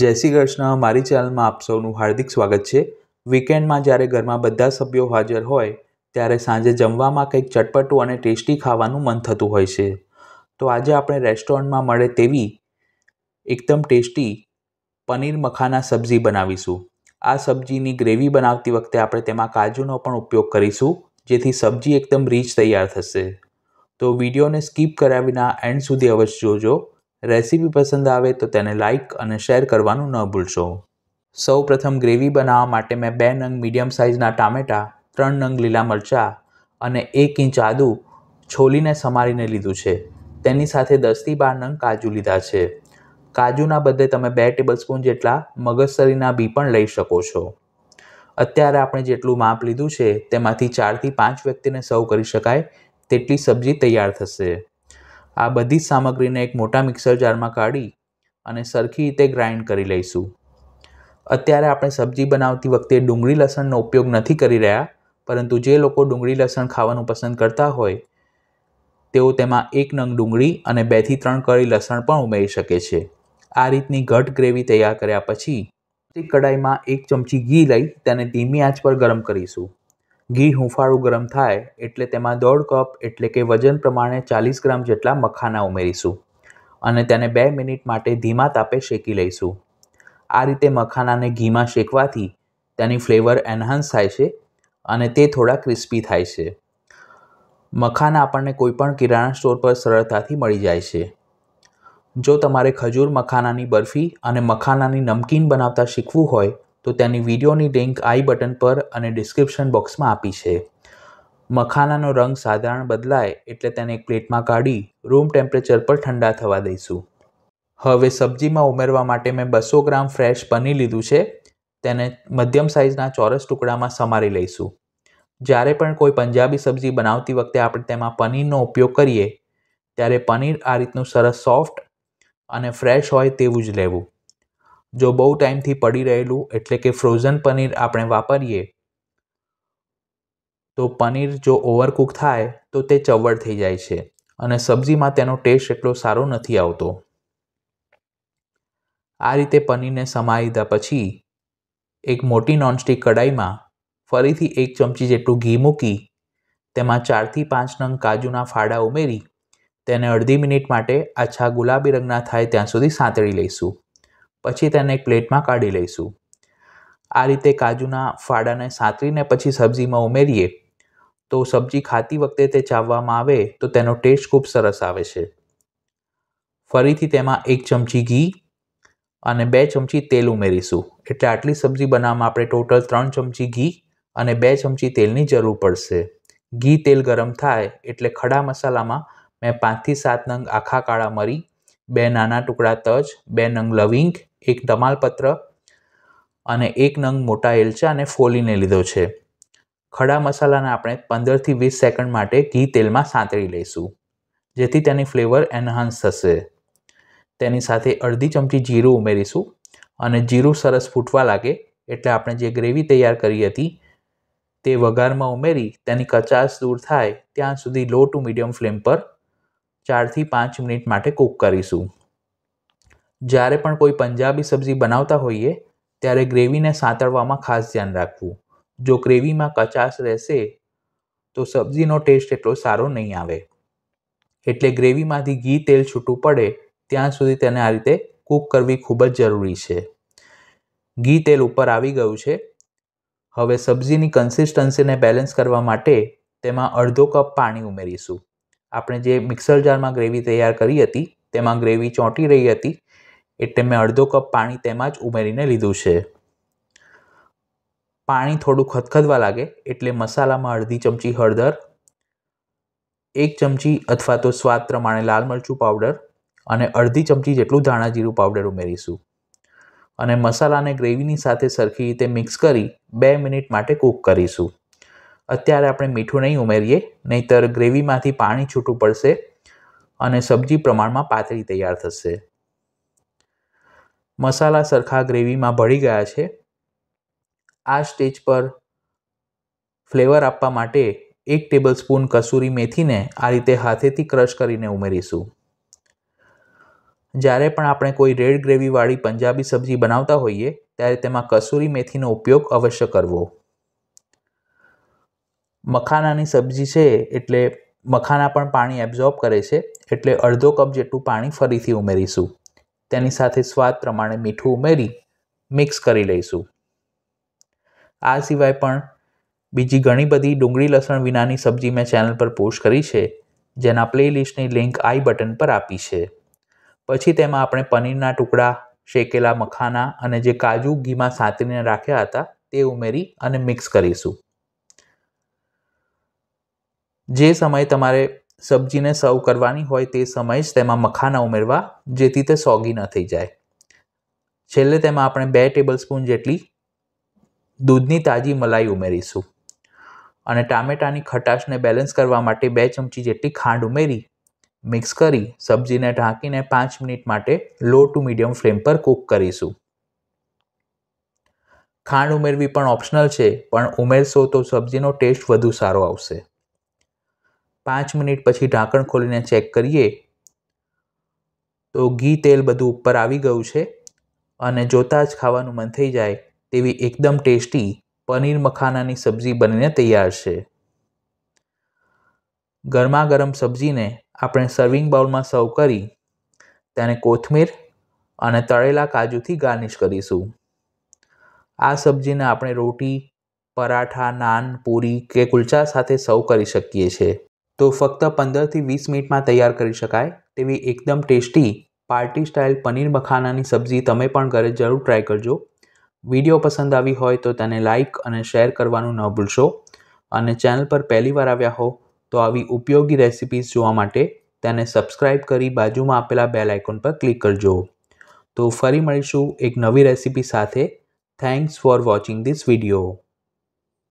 જય શ્રી કૃષ્ણ મારી ચેનલમાં આપ સૌનું હાર્દિક સ્વાગત છે વીકેન્ડમાં જ્યારે ઘરમાં બધા સભ્યો હાજર હોય ત્યારે સાંજે જમવામાં કંઈક ચટપટું અને ટેસ્ટી ખાવાનું મન થતું હોય છે તો આજે આપણે રેસ્ટોરન્ટમાં મળે તેવી એકદમ ટેસ્ટી પનીર મખાના સબ્જી બનાવીશું આ સબ્જીની ગ્રેવી બનાવતી વખતે આપણે તેમાં કાજુનો પણ ઉપયોગ કરીશું જેથી સબ્જી એકદમ રીચ તૈયાર થશે તો વિડીયોને સ્કીપ કર્યા વિના એન્ડ સુધી અવશ્ય જોજો રેસીપી પસંદ આવે તો તેને લાઇક અને શેર કરવાનું ન ભૂલશો સૌ પ્રથમ ગ્રેવી બનાવવા માટે મેં બે નંગ મીડિયમ સાઇઝના ટામેટાં ત્રણ નંગ લીલા મરચાં અને એક ઇંચ આદુ છોલીને સમારીને લીધું છે તેની સાથે દસથી બાર નંગ કાજુ લીધા છે કાજુના બદલે તમે બે ટેબલસ્પૂન જેટલા મગજસરીના બી પણ લઈ શકો છો અત્યારે આપણે જેટલું માપ લીધું છે તેમાંથી ચારથી પાંચ વ્યક્તિને સર્વ કરી શકાય તેટલી સબ્જી તૈયાર થશે આ બધી જ સામગ્રીને એક મોટા મિક્સર જારમાં કાઢી અને સરખી રીતે ગ્રાઇન્ડ કરી લઈશું અત્યારે આપણે સબ્જી બનાવતી વખતે ડુંગળી લસણનો ઉપયોગ નથી કરી રહ્યા પરંતુ જે લોકો ડુંગળી લસણ ખાવાનું પસંદ કરતા હોય તેઓ તેમાં એક નંગ ડુંગળી અને બેથી ત્રણ કળી લસણ પણ ઉમેરી શકે છે આ રીતની ઘટ ગ્રેવી તૈયાર કર્યા પછી કડાઈમાં એક ચમચી ઘી લઈ તેને ધીમી આંચ પર ગરમ કરીશું ઘી હૂંફાળું ગરમ થાય એટલે તેમાં દોઢ કપ એટલે કે વજન પ્રમાણે ચાલીસ ગ્રામ જેટલા મખાના ઉમેરીશું અને તેને બે મિનિટ માટે ધીમા તાપે શેકી લઈશું આ રીતે મખાનાને ઘીમાં શેકવાથી તેની ફ્લેવર એન્હાન્સ થાય છે અને તે થોડા ક્રિસ્પી થાય છે મખાના આપણને કોઈપણ કિરાણા સ્ટોર પર સરળતાથી મળી જાય છે જો તમારે ખજૂર મખાનાની બરફી અને મખાનાની નમકીન બનાવતા શીખવું હોય તો તેની વિડીયોની લિંક આઈ બટન પર અને ડિસ્ક્રિપ્શન બોક્સમાં આપી છે મખાનાનો રંગ સાધારણ બદલાય એટલે તેને એક પ્લેટમાં કાઢી રૂમ ટેમ્પરેચર પર ઠંડા થવા દઈશું હવે સબ્જીમાં ઉમેરવા માટે મેં બસો ગ્રામ ફ્રેશ પનીર લીધું છે તેને મધ્યમ સાઇઝના ચોરસ ટુકડામાં સમારી લઈશું જ્યારે પણ કોઈ પંજાબી સબ્જી બનાવતી વખતે આપણે તેમાં પનીરનો ઉપયોગ કરીએ ત્યારે પનીર આ રીતનું સરસ સોફ્ટ અને ફ્રેશ હોય તેવું જ લેવું જો બહુ ટાઈમથી પડી રહેલું એટલે કે ફ્રોઝન પનીર આપણે વાપરીએ તો પનીર જો ઓવરકુક થાય તો તે ચવડ થઈ જાય છે અને સબ્જીમાં તેનો ટેસ્ટ એટલો સારો નથી આવતો આ રીતે પનીરને સમાઈ દીધા પછી એક મોટી નોનસ્ટિક કડાઈમાં ફરીથી એક ચમચી જેટલું ઘી મૂકી તેમાં ચારથી પાંચ નંગ કાજુના ફાડા ઉમેરી તેને અડધી મિનિટ માટે આછા ગુલાબી રંગના થાય ત્યાં સુધી સાંતળી લઈશું પછી તેને એક પ્લેટમાં કાઢી લઈશું આ રીતે કાજુના ફાડાને સાંતરીને પછી સબ્જીમાં ઉમેરીએ તો સબ્જી ખાતી વખતે તે ચાવવામાં આવે તો તેનો ટેસ્ટ ખૂબ સરસ આવે છે ફરીથી તેમાં એક ચમચી ઘી અને બે ચમચી તેલ ઉમેરીશું એટલે આટલી સબ્જી બનાવવામાં આપણે ટોટલ ત્રણ ચમચી ઘી અને બે ચમચી તેલની જરૂર પડશે ઘી તેલ ગરમ થાય એટલે ખડા મસાલામાં મેં પાંચથી સાત નંગ આખા કાળા મરી બે નાના ટુકડા તજ બે નંગ લવિંગ એક ધમાલપત્ર અને એક નંગ મોટા એલચા અને ફોલીને લીધો છે ખડા મસાલાને આપણે પંદરથી વીસ સેકન્ડ માટે ઘી તેલમાં સાંતળી લઈશું જેથી તેની ફ્લેવર એન્હાન્સ થશે તેની સાથે અડધી ચમચી જીરું ઉમેરીશું અને જીરું સરસ ફૂટવા લાગે એટલે આપણે જે ગ્રેવી તૈયાર કરી હતી તે વઘારમાં ઉમેરી તેની કચાશ દૂર થાય ત્યાં સુધી લો ટુ મીડિયમ ફ્લેમ પર ચારથી પાંચ મિનિટ માટે કૂક કરીશું જ્યારે પણ કોઈ પંજાબી સબ્જી બનાવતા હોઈએ ત્યારે ગ્રેવીને સાંતળવામાં ખાસ ધ્યાન રાખવું જો ગ્રેવીમાં કચાશ રહેશે તો સબ્જીનો ટેસ્ટ એટલો સારો નહીં આવે એટલે ગ્રેવીમાંથી ઘી તેલ છૂટું પડે ત્યાં સુધી તેને આ રીતે કૂક કરવી ખૂબ જ જરૂરી છે ઘી તેલ ઉપર આવી ગયું છે હવે સબ્જીની કન્સિસ્ટન્સીને બેલેન્સ કરવા માટે તેમાં અડધો કપ પાણી ઉમેરીશું આપણે જે મિક્સર જારમાં ગ્રેવી તૈયાર કરી હતી તેમાં ગ્રેવી ચોંટી રહી હતી એટલે મેં અડધો કપ પાણી તેમાં જ ઉમેરીને લીધું છે પાણી થોડું ખદખદવા લાગે એટલે મસાલામાં અડધી ચમચી હળદર એક ચમચી અથવા તો સ્વાદ પ્રમાણે લાલ મરચું પાવડર અને અડધી ચમચી જેટલું ધાણા જીરું પાવડર ઉમેરીશું અને મસાલાને ગ્રેવીની સાથે સરખી રીતે મિક્સ કરી બે મિનિટ માટે કૂક કરીશું અત્યારે આપણે મીઠું નહીં ઉમેરીએ નહીંતર ગ્રેવીમાંથી પાણી છૂટું પડશે અને સબ્જી પ્રમાણમાં પાતળી તૈયાર થશે મસાલા સરખા ગ્રેવીમાં ભળી ગયા છે આ સ્ટેજ પર ફ્લેવર આપવા માટે એક ટેબલ સ્પૂન કસૂરી મેથીને આ રીતે હાથેથી ક્રશ કરીને ઉમેરીશું જ્યારે પણ આપણે કોઈ રેડ ગ્રેવીવાળી પંજાબી સબ્જી બનાવતા હોઈએ ત્યારે તેમાં કસૂરી મેથીનો ઉપયોગ અવશ્ય કરવો મખાનાની સબ્જી છે એટલે મખાના પણ પાણી એબ્ઝોર્બ કરે છે એટલે અડધો કપ જેટલું પાણી ફરીથી ઉમેરીશું તેની સાથે સ્વાદ પ્રમાણે મીઠું ઉમેરી મિક્સ કરી લઈશું આ સિવાય પણ બીજી ઘણી બધી ડુંગળી લસણ વિનાની સબ્જી મેં ચેનલ પર પોસ્ટ કરી છે જેના પ્લેલિસ્ટની લિંક આઈ બટન પર આપી છે પછી તેમાં આપણે પનીરના ટુકડા શેકેલા મખાના અને જે કાજુ ઘીમાં સાંતરીને રાખ્યા હતા તે ઉમેરી અને મિક્સ કરીશું જે સમયે તમારે સબ્જીને સર્વ કરવાની હોય તે સમયે જ તેમાં મખાના ઉમેરવા જેથી તે સોગી ન થઈ જાય છેલ્લે તેમાં આપણે બે ટેબલ સ્પૂન જેટલી દૂધની તાજી મલાઈ ઉમેરીશું અને ટામેટાની ખટાશને બેલેન્સ કરવા માટે બે ચમચી જેટલી ખાંડ ઉમેરી મિક્સ કરી સબ્જીને ઢાંકીને પાંચ મિનિટ માટે લો ટુ મીડિયમ ફ્લેમ પર કૂક કરીશું ખાંડ ઉમેરવી પણ ઓપ્શનલ છે પણ ઉમેરશો તો સબ્જીનો ટેસ્ટ વધુ સારો આવશે પાંચ મિનિટ પછી ઢાંકણ ખોલીને ચેક કરીએ તો ઘી તેલ બધું ઉપર આવી ગયું છે અને જોતાં જ ખાવાનું મન થઈ જાય તેવી એકદમ ટેસ્ટી પનીર મખાનાની સબ્જી બનીને તૈયાર છે ગરમા ગરમ સબ્જીને આપણે સર્વિંગ બાઉલમાં સર્વ કરી તેને કોથમીર અને તળેલા કાજુથી ગાર્નિશ કરીશું આ સબ્જીને આપણે રોટી પરાઠા નાન પૂરી કે કુલચા સાથે સર્વ કરી શકીએ છીએ તો ફક્ત પંદરથી વીસ મિનિટમાં તૈયાર કરી શકાય તેવી એકદમ ટેસ્ટી પાર્ટી સ્ટાઇલ પનીર મખાનાની સબ્જી તમે પણ ઘરે જરૂર ટ્રાય કરજો વિડીયો પસંદ આવી હોય તો તેને લાઇક અને શેર કરવાનું ન ભૂલશો અને ચેનલ પર પહેલીવાર આવ્યા હો તો આવી ઉપયોગી રેસિપીઝ જોવા માટે તેને સબસ્ક્રાઇબ કરી બાજુમાં આપેલા બેલ આઇકોન પર ક્લિક કરજો તો ફરી મળીશું એક નવી રેસિપી સાથે thanks for watching this video